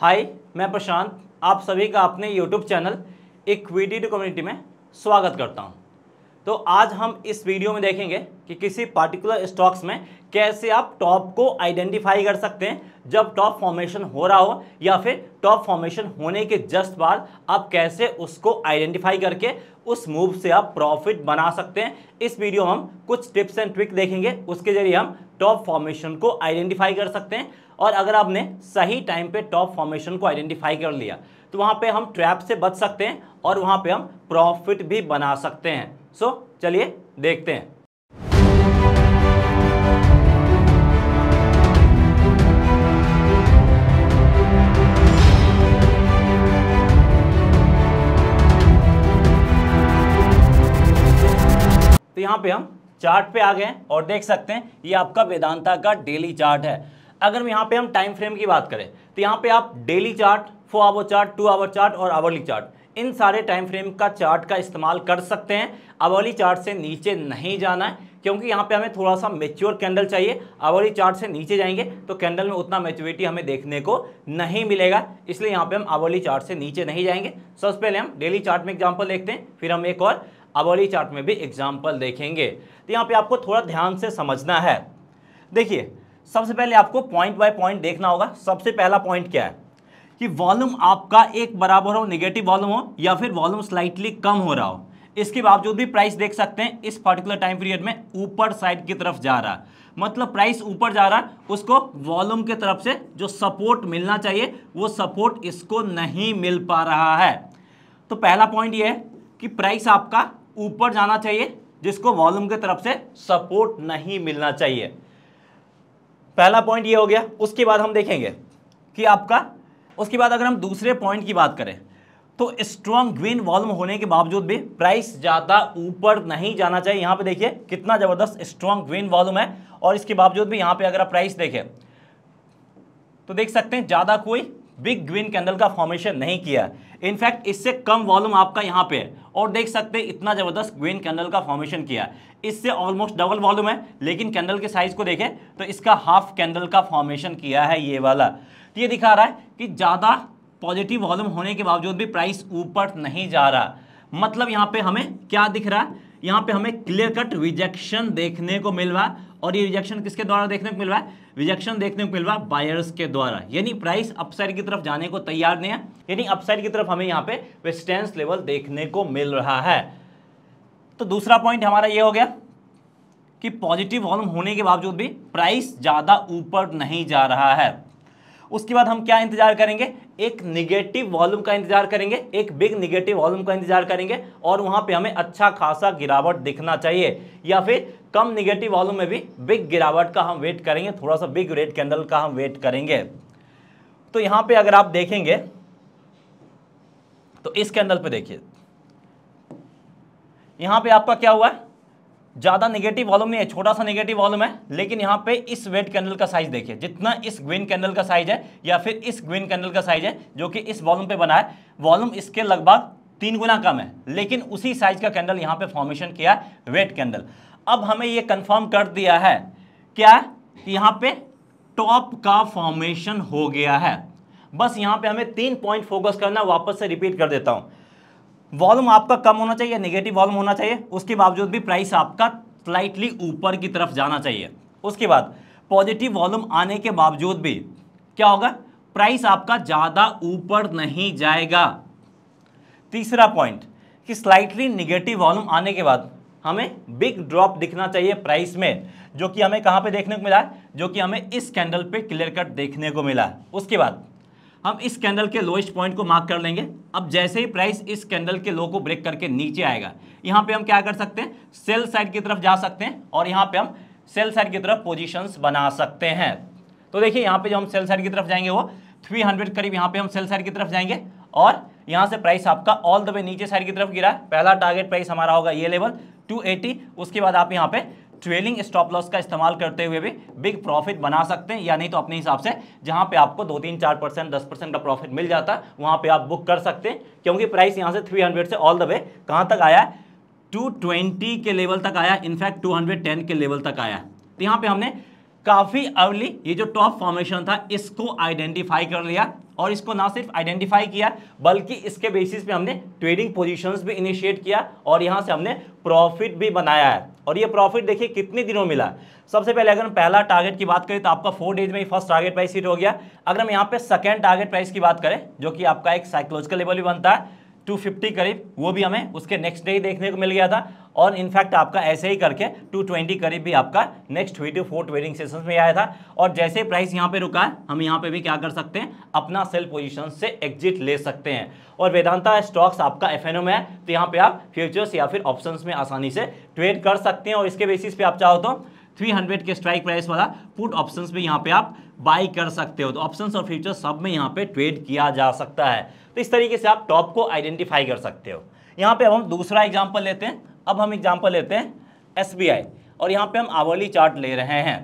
हाय मैं प्रशांत आप सभी का अपने YouTube channel equity to community में स्वागत करता हूं तो आज हम इस वीडियो में देखेंगे कि किसी पार्टिकुलर स्टॉक्स में कैसे आप टॉप को आइडेंटिफाई कर सकते हैं जब टॉप फॉर्मेशन हो रहा हो या फिर टॉप फॉर्मेशन होने के जस्ट बाद आप कैसे उसको आइडेंटिफाई करके उस मूव से आप प्रॉफिट बना सकते हैं इस वीडियो में हम कुछ टिप्स एंड ट्रिक देखेंगे उसके जरिए हम टॉप फॉर्मेशन को आइडेंटिफाई कर सकते हैं और अगर आपने सही टाइम पे टॉप फॉर्मेशन को आइडेंटिफाई कर लिया तो वहाँ पे हम ट्रैप से बच सकते हैं और वहाँ पे हम प्रॉफिट भी बना सकते हैं सो so, चलिए देखते हैं तो यहाँ पे हम चार्ट पे आ गए और देख सकते हैं ये आपका वेदांता का डेली चार्ट है अगर यहाँ पे हम टाइम फ्रेम की बात करें तो यहाँ पे आप daily chart four hour chart two hour chart और आवरली चार्ट इन सारे टाइम फ्रेम का चार्ट का इस्तेमाल कर सकते हैं आवरली चार्ट से नीचे नहीं जाना है क्योंकि यहाँ पे हमें थोड़ा सा मेच्योर कैंडल चाहिए आवरली चार्ट से नीचे जाएंगे तो कैंडल में उतना मेच्योरिटी हमें देखने को नहीं मिलेगा इसलिए यहाँ पे हम आवरली चार्ट से नीचे नहीं जाएंगे सबसे पहले हम डेली चार्ट में एग्जाम्पल देखते हैं फिर हम एक और आवरली चार्ट में भी एग्जाम्पल देखेंगे तो यहाँ पर आपको थोड़ा ध्यान से समझना है देखिए सबसे पहले आपको पॉइंट बाय पॉइंट देखना होगा सबसे पहला पॉइंट क्या है कि वॉल्यूम आपका एक बराबर हो नेगेटिव वॉल्यूम हो या फिर वॉल्यूम स्लाइटली कम हो रहा हो इसके बावजूद भी प्राइस देख सकते हैं इस पर्टिकुलर टाइम पीरियड में ऊपर साइड की तरफ जा रहा है मतलब प्राइस ऊपर जा रहा है उसको वॉल्यूम की तरफ से जो सपोर्ट मिलना चाहिए वो सपोर्ट इसको नहीं मिल पा रहा है तो पहला पॉइंट ये है कि प्राइस आपका ऊपर जाना चाहिए जिसको वॉल्यूम की तरफ से सपोर्ट नहीं मिलना चाहिए पहला पॉइंट ये हो गया उसके बाद हम देखेंगे कि आपका उसके बाद अगर हम दूसरे पॉइंट की बात करें तो स्ट्रॉन्ग ग्रीन वॉल्यूम होने के बावजूद भी प्राइस ज़्यादा ऊपर नहीं जाना चाहिए यहाँ पे देखिए कितना ज़बरदस्त स्ट्रॉन्ग ग्रीन वॉल्यूम है और इसके बावजूद भी यहाँ पे अगर आप प्राइस देखें तो देख सकते हैं ज़्यादा कोई बिग ग्रीन कैंडल का फॉर्मेशन नहीं किया इनफैक्ट इससे कम वॉल्यूम आपका यहाँ पे है और देख सकते हैं इतना ज़बरदस्त ग्रीन कैंडल का फॉर्मेशन किया इससे ऑलमोस्ट डबल वॉल्यूम है लेकिन कैंडल के साइज़ को देखें तो इसका हाफ कैंडल का फॉर्मेशन किया है ये वाला तो ये दिखा रहा है कि ज़्यादा पॉजिटिव वॉल्यूम होने के बावजूद भी प्राइस ऊपर नहीं जा रहा मतलब यहाँ पे हमें क्या दिख रहा है यहाँ पे हमें क्लियर कट रिजेक्शन देखने को मिल रहा है और ये रिजेक्शन किसके द्वारा देखने को मिल रहा है रिजेक्शन देखने को मिल रहा बायर्स के द्वारा यानी प्राइस अपसाइड की तरफ जाने को तैयार नहीं है यानी अपसाइड की तरफ हमें यहाँ पे रेस्टेंस लेवल देखने को मिल रहा है तो दूसरा पॉइंट हमारा ये हो गया कि पॉजिटिव वॉल्यूम होने के बावजूद भी प्राइस ज़्यादा ऊपर नहीं जा रहा है उसके बाद हम क्या इंतजार करेंगे एक निगेटिव वॉल्यूम का इंतजार करेंगे एक बिग निगेटिव वॉल्यूम का इंतजार करेंगे और वहां पे हमें अच्छा खासा गिरावट दिखना चाहिए या फिर कम निगेटिव वॉल्यूम में भी बिग गिरावट का हम वेट करेंगे थोड़ा सा बिग रेड कैंडल का हम वेट करेंगे तो यहां पे अगर आप देखेंगे तो इस कैंडल पे देखिए यहां पे आपका क्या हुआ है ज़्यादा नेगेटिव वॉल्यूम नहीं है छोटा सा नेगेटिव वॉल्यूम है लेकिन यहाँ पे इस वेट कैंडल का साइज देखिए जितना इस ग्रीन कैंडल का साइज है या फिर इस ग्रीन कैंडल का साइज है जो कि इस वॉल्यूम पे बना है वॉल्यूम इसके लगभग तीन गुना कम है लेकिन उसी साइज का कैंडल यहाँ पे फॉर्मेशन किया है वेट कैंडल अब हमें ये कन्फर्म कर दिया है क्या कि यहाँ पे टॉप का फॉर्मेशन हो गया है बस यहाँ पे हमें तीन पॉइंट फोकस करना वापस से रिपीट कर देता हूँ वॉल्यूम आपका कम होना चाहिए निगेटिव वॉल्यूम होना चाहिए उसके बावजूद भी प्राइस आपका स्लाइटली ऊपर की तरफ जाना चाहिए उसके बाद पॉजिटिव वॉल्यूम आने के बावजूद भी क्या होगा प्राइस आपका ज़्यादा ऊपर नहीं जाएगा तीसरा पॉइंट कि स्लाइटली निगेटिव वॉल्यूम आने के बाद हमें बिग ड्रॉप दिखना चाहिए प्राइस में जो कि हमें कहाँ पे देखने को मिला है जो कि हमें इस कैंडल पे क्लियर कट देखने को मिला है उसके बाद हम इस कैंडल के लोएस्ट पॉइंट को मार्क कर लेंगे अब जैसे ही प्राइस इस कैंडल के लो को ब्रेक करके नीचे आएगा यहाँ पे हम क्या कर सकते हैं सेल साइड की तरफ जा सकते हैं और यहाँ पे हम सेल साइड की तरफ पोजीशंस बना सकते हैं तो देखिए यहाँ पे जो हम सेल साइड की तरफ जाएंगे वो 300 करीब यहाँ पे हम सेल साइड की तरफ जाएंगे और यहाँ से प्राइस आपका ऑल द वे नीचे साइड की तरफ गिरा पहला टारगेट प्राइस हमारा होगा ये लेवल टू उसके बाद आप यहाँ पे ट्रेलिंग स्टॉप लॉस का इस्तेमाल करते हुए भी बिग प्रॉफिट बना सकते हैं या नहीं तो अपने हिसाब से जहाँ पे आपको दो तीन चार परसेंट दस परसेंट का प्रॉफिट मिल जाता है वहाँ पे आप बुक कर सकते हैं क्योंकि प्राइस यहाँ से थ्री हंड्रेड से ऑल द वे कहाँ तक आया है ट्वेंटी के लेवल तक आया इनफैक्ट टेन के लेवल तक आया तो यहाँ पर हमने काफ़ी अर्ली ये जो टॉप फॉर्मेशन था इसको आइडेंटिफाई कर लिया और इसको ना सिर्फ आइडेंटिफाई किया बल्कि इसके बेसिस पे हमने ट्रेडिंग पोजीशंस भी इनिशिएट किया और यहाँ से हमने प्रॉफिट भी बनाया है और ये प्रॉफिट देखिए कितने दिनों मिला सबसे पहले अगर हम पहला टारगेट की बात करें तो आपका फोर डेज में ही फर्स्ट टारगेट प्राइस हिट हो गया अगर हम यहाँ पे सेकेंड टारगेट प्राइस की बात करें जो कि आपका एक साइकोलॉजिकल लेवल भी बनता है 250 करीब वो भी हमें उसके नेक्स्ट डे ही देखने को मिल गया था और इनफैक्ट आपका ऐसे ही करके 220 करीब भी आपका next twenty four trading session में आया था और जैसे प्राइस यहाँ पे रुका है हम यहाँ पे भी क्या कर सकते हैं अपना सेल पोजीशन से एग्जिट ले सकते हैं और वेदांता स्टॉक्स आपका एफ में है तो यहाँ पे आप फ्यूचर्स या फिर ऑप्शन में आसानी से ट्रेड कर सकते हैं और इसके बेसिस पे आप चाहो तो 300 के स्ट्राइक प्राइस वाला पुट ऑप्शंस में यहाँ पे आप बाई कर सकते हो तो ऑप्शंस और फ्यूचर्स सब में यहाँ पे ट्रेड किया जा सकता है तो इस तरीके से आप टॉप को आइडेंटिफाई कर सकते हो यहाँ पे अब हम दूसरा एग्जाम्पल लेते हैं अब हम एग्जाम्पल लेते हैं एस और यहाँ पे हम आवली चार्ट ले रहे हैं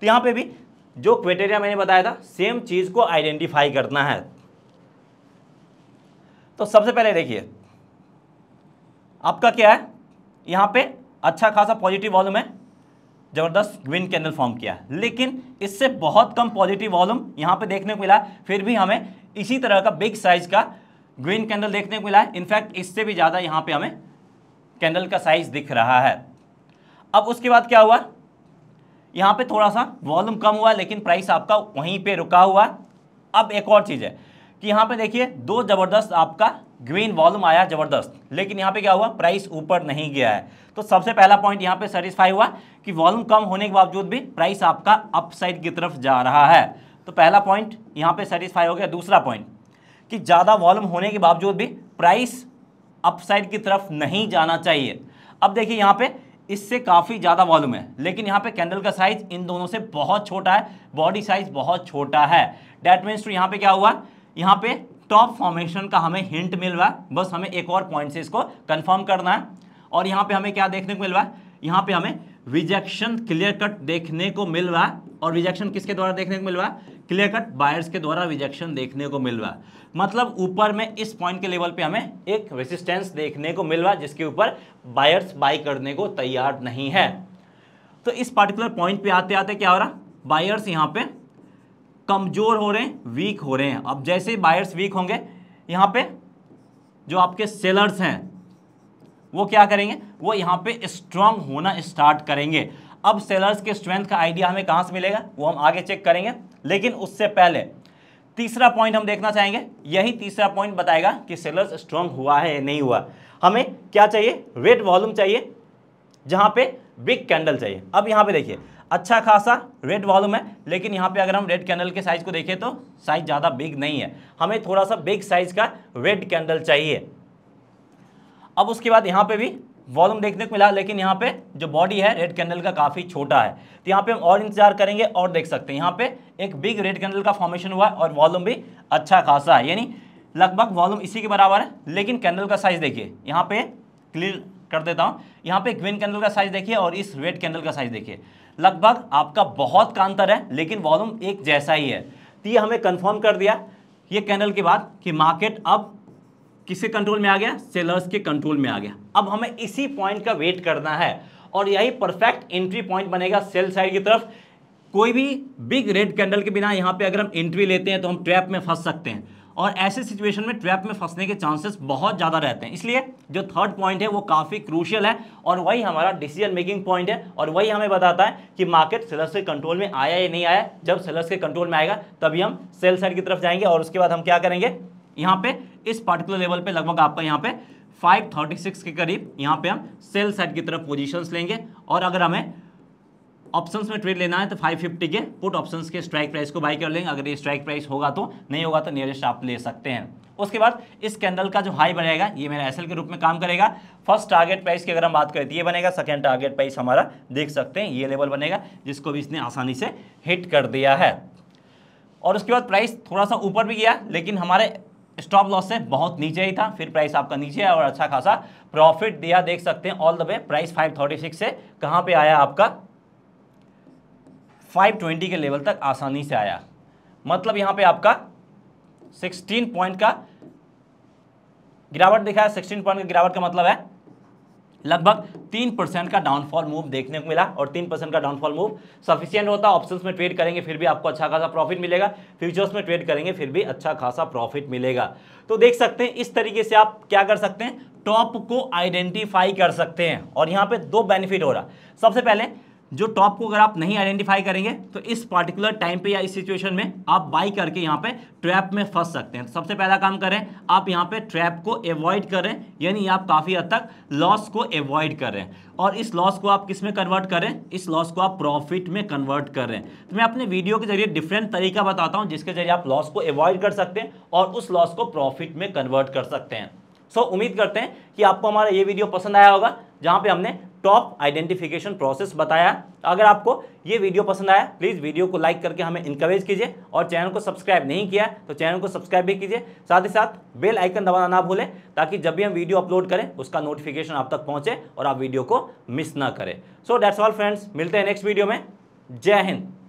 तो यहाँ पे भी जो क्राइटेरिया मैंने बताया था सेम चीज़ को आइडेंटिफाई करना है तो सबसे पहले देखिए आपका क्या है यहाँ पे अच्छा खासा पॉजिटिव वॉल्यूम है जबरदस्त ग्रीन कैंडल फॉर्म किया लेकिन इससे बहुत कम पॉजिटिव वॉल्यूम यहाँ पे देखने को मिला फिर भी हमें इसी तरह का बिग साइज का ग्रीन कैंडल देखने को मिला है इनफैक्ट इससे भी ज़्यादा यहाँ पे हमें कैंडल का साइज दिख रहा है अब उसके बाद क्या हुआ यहाँ पे थोड़ा सा वॉल्यूम कम हुआ लेकिन प्राइस आपका वहीं पे रुका हुआ अब एक और चीज़ है कि यहाँ पे देखिए दो ज़बरदस्त आपका ग्रीन वॉल्यूम आया ज़बरदस्त लेकिन यहाँ पे क्या हुआ प्राइस ऊपर नहीं गया है तो सबसे पहला पॉइंट यहाँ पे सेटिस्फाई हुआ कि वॉल्यूम कम होने के बावजूद भी प्राइस आपका अपसाइड की तरफ जा रहा है तो पहला पॉइंट यहाँ पे सेटिस्फाई हो गया दूसरा पॉइंट कि ज़्यादा वॉल्यूम होने के बावजूद भी प्राइस अपसाइड की तरफ नहीं जाना चाहिए अब देखिए यहाँ पे इससे काफ़ी ज़्यादा वॉल्यूम है लेकिन यहाँ पे कैंडल का साइज इन दोनों से बहुत छोटा है बॉडी साइज बहुत छोटा है डैट मीन्स टू यहाँ पे क्या हुआ यहाँ पे टॉप फॉर्मेशन का हमें हिंट मिल रहा है बस हमें एक और पॉइंट से इसको कंफर्म करना है और यहाँ पे हमें क्या देखने को मिल रहा है यहाँ पे हमें रिजेक्शन क्लियर कट देखने को मिल रहा है और रिजेक्शन किसके द्वारा देखने को मिल रहा है क्लियर कट बायर्स के द्वारा रिजेक्शन देखने को मिल रहा है मतलब ऊपर में इस पॉइंट के लेवल पे हमें एक रेसिस्टेंस देखने को मिल रहा है जिसके ऊपर बायर्स बाई करने को तैयार नहीं है तो इस पर्टिकुलर पॉइंट पे आते आते क्या हो रहा बायर्स यहाँ पे कमज़ोर हो रहे हैं वीक हो रहे हैं अब जैसे ही बायर्स वीक होंगे यहाँ पे जो आपके सेलर्स हैं वो क्या करेंगे वो यहाँ पे स्ट्रांग होना स्टार्ट करेंगे अब सेलर्स के स्ट्रेंथ का आइडिया हमें कहाँ से मिलेगा वो हम आगे चेक करेंगे लेकिन उससे पहले तीसरा पॉइंट हम देखना चाहेंगे यही तीसरा पॉइंट बताएगा कि सेलर्स स्ट्रांग हुआ है या नहीं हुआ हमें क्या चाहिए रेड वॉल्यूम चाहिए जहाँ पे बिग कैंडल चाहिए अब यहाँ पे देखिए अच्छा खासा रेड वॉल्यूम है लेकिन यहाँ पे अगर हम रेड कैंडल के साइज को देखें तो साइज ज़्यादा बिग नहीं है हमें थोड़ा सा बिग साइज का रेड कैंडल चाहिए अब उसके बाद यहाँ पे भी वॉल्यूम देखने को मिला लेकिन यहाँ पे जो बॉडी है रेड कैंडल का काफ़ी छोटा है तो यहाँ पे हम और इंतजार करेंगे और देख सकते हैं यहाँ पे एक बिग रेड कैंडल का फॉर्मेशन हुआ है और वॉल्यूम भी अच्छा खासा है यानी लगभग वॉल्यूम इसी के बराबर है लेकिन कैंडल का साइज़ देखिए यहाँ पे क्लियर कर देता हूँ यहाँ पे ग्रीन कैंडल का साइज़ देखिए और इस रेड कैंडल का साइज़ देखिए लगभग आपका बहुत का अंतर है लेकिन वॉल्यूम एक जैसा ही है तो ये हमें कन्फर्म कर दिया ये कैनल के बाद कि मार्केट अब किसके कंट्रोल में आ गया सेलर्स के कंट्रोल में आ गया अब हमें इसी पॉइंट का वेट करना है और यही परफेक्ट एंट्री पॉइंट बनेगा सेल साइड की तरफ कोई भी बिग रेड कैंडल के बिना यहाँ पे अगर हम एंट्री लेते हैं तो हम ट्रैप में फंस सकते हैं और ऐसे सिचुएशन में ट्रैप में फंसने के चांसेस बहुत ज़्यादा रहते हैं इसलिए जो थर्ड पॉइंट है वो काफ़ी क्रूशियल है और वही हमारा डिसीजन मेकिंग पॉइंट है और वही हमें बताता है कि मार्केट सेलर्स के कंट्रोल में आया या नहीं आया जब सेलर्स के कंट्रोल में आएगा तभी हम सेल साइड की तरफ जाएंगे और उसके बाद हम क्या करेंगे यहाँ पे इस पर्टिकुलर लेवल पर लगभग आपका यहाँ पे 536 के करीब यहाँ पे हम सेल साइड की तरफ पोजीशंस लेंगे और अगर हमें ऑप्शंस में ट्रेड लेना है तो 550 के पुट ऑप्शंस के स्ट्राइक प्राइस को बाई कर लेंगे अगर ये स्ट्राइक प्राइस होगा तो नहीं होगा तो नियरेस्ट आप ले सकते हैं उसके बाद इस कैंडल का जो हाई बनेगा ये मेरा एसएल के रूप में काम करेगा फर्स्ट टारगेट प्राइस की अगर हम बात करें तो ये बनेगा सेकेंड टारगेट प्राइस हमारा देख सकते हैं ये लेवल बनेगा जिसको भी इसने आसानी से हिट कर दिया है और उसके बाद प्राइस थोड़ा सा ऊपर भी गया लेकिन हमारे स्टॉप लॉस से बहुत नीचे ही था फिर प्राइस आपका नीचे है और अच्छा खासा प्रॉफिट दिया देख सकते हैं ऑल द वे प्राइस 536 से कहाँ पे आया आपका 520 के लेवल तक आसानी से आया मतलब यहाँ पे आपका 16 पॉइंट का गिरावट दिखाया सिक्सटीन 16 पॉइंट का गिरावट का मतलब है लगभग तीन परसेंट का डाउनफॉल मूव देखने को मिला और तीन परसेंट का डाउनफॉल मूव सफिशियंट होता है ऑप्शंस में ट्रेड करेंगे फिर भी आपको अच्छा खासा प्रॉफिट मिलेगा फ्यूचर्स में ट्रेड करेंगे फिर भी अच्छा खासा प्रॉफिट मिलेगा तो देख सकते हैं इस तरीके से आप क्या कर सकते हैं टॉप को आइडेंटिफाई कर सकते हैं और यहाँ पे दो बेनिफिट हो रहा सबसे पहले जो टॉप को अगर आप नहीं आइडेंटिफाई करेंगे तो इस पर्टिकुलर टाइम पे या इस सिचुएशन में आप बाई करके यहाँ पे ट्रैप में फंस सकते हैं सबसे पहला काम करें आप यहाँ पे ट्रैप को अवॉइड करें यानी आप काफ़ी हद तक लॉस को अवॉइड करें और इस लॉस को आप किस में कन्वर्ट करें इस लॉस को आप प्रॉफिट में कन्वर्ट करें तो मैं अपने वीडियो के जरिए डिफरेंट तरीका बताता हूँ जिसके जरिए आप लॉस को अवॉइड कर सकते हैं और उस लॉस को प्रॉफिट में कन्वर्ट कर सकते हैं सो उम्मीद करते हैं कि आपको हमारा ये वीडियो पसंद आया होगा जहाँ पे हमने टॉप आइडेंटिफिकेशन प्रोसेस बताया तो अगर आपको ये वीडियो पसंद आया प्लीज़ वीडियो को लाइक करके हमें इंकरेज कीजिए और चैनल को सब्सक्राइब नहीं किया तो चैनल को सब्सक्राइब भी कीजिए साथ ही साथ बेल आइकन दबाना ना भूलें ताकि जब भी हम वीडियो अपलोड करें उसका नोटिफिकेशन आप तक पहुँचे और आप वीडियो को मिस ना करें सो डैट्स ऑल फ्रेंड्स मिलते हैं नेक्स्ट वीडियो में जय हिंद